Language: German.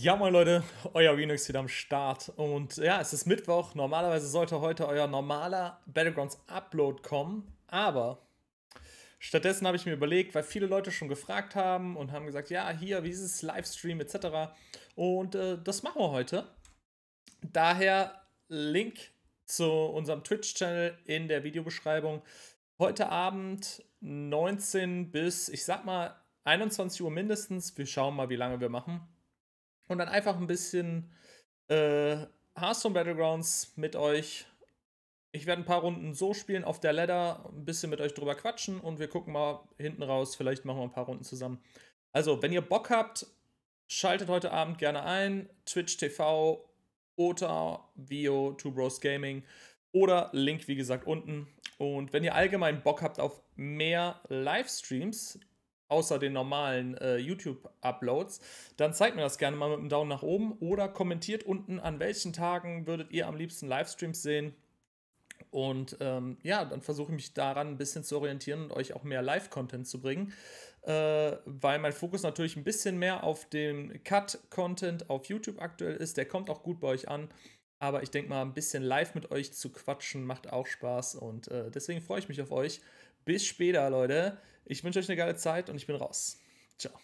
Ja, moin Leute, euer Renox wieder am Start. Und ja, es ist Mittwoch. Normalerweise sollte heute euer normaler Battlegrounds Upload kommen. Aber stattdessen habe ich mir überlegt, weil viele Leute schon gefragt haben und haben gesagt: Ja, hier, wie ist es, Livestream etc. Und äh, das machen wir heute. Daher Link zu unserem Twitch-Channel in der Videobeschreibung. Heute Abend 19 bis, ich sag mal, 21 Uhr mindestens. Wir schauen mal, wie lange wir machen und dann einfach ein bisschen äh, Hearthstone Battlegrounds mit euch. Ich werde ein paar Runden so spielen auf der Ladder, ein bisschen mit euch drüber quatschen und wir gucken mal hinten raus. Vielleicht machen wir ein paar Runden zusammen. Also, wenn ihr Bock habt, schaltet heute Abend gerne ein. Twitch TV, OTA, Vio, Two Bros Gaming oder Link, wie gesagt, unten. Und wenn ihr allgemein Bock habt auf mehr Livestreams, außer den normalen äh, YouTube-Uploads, dann zeigt mir das gerne mal mit einem Daumen nach oben oder kommentiert unten, an welchen Tagen würdet ihr am liebsten Livestreams sehen. Und ähm, ja, dann versuche ich mich daran ein bisschen zu orientieren und euch auch mehr Live-Content zu bringen, äh, weil mein Fokus natürlich ein bisschen mehr auf dem Cut-Content auf YouTube aktuell ist. Der kommt auch gut bei euch an. Aber ich denke mal, ein bisschen live mit euch zu quatschen macht auch Spaß und äh, deswegen freue ich mich auf euch. Bis später, Leute. Ich wünsche euch eine geile Zeit und ich bin raus. Ciao.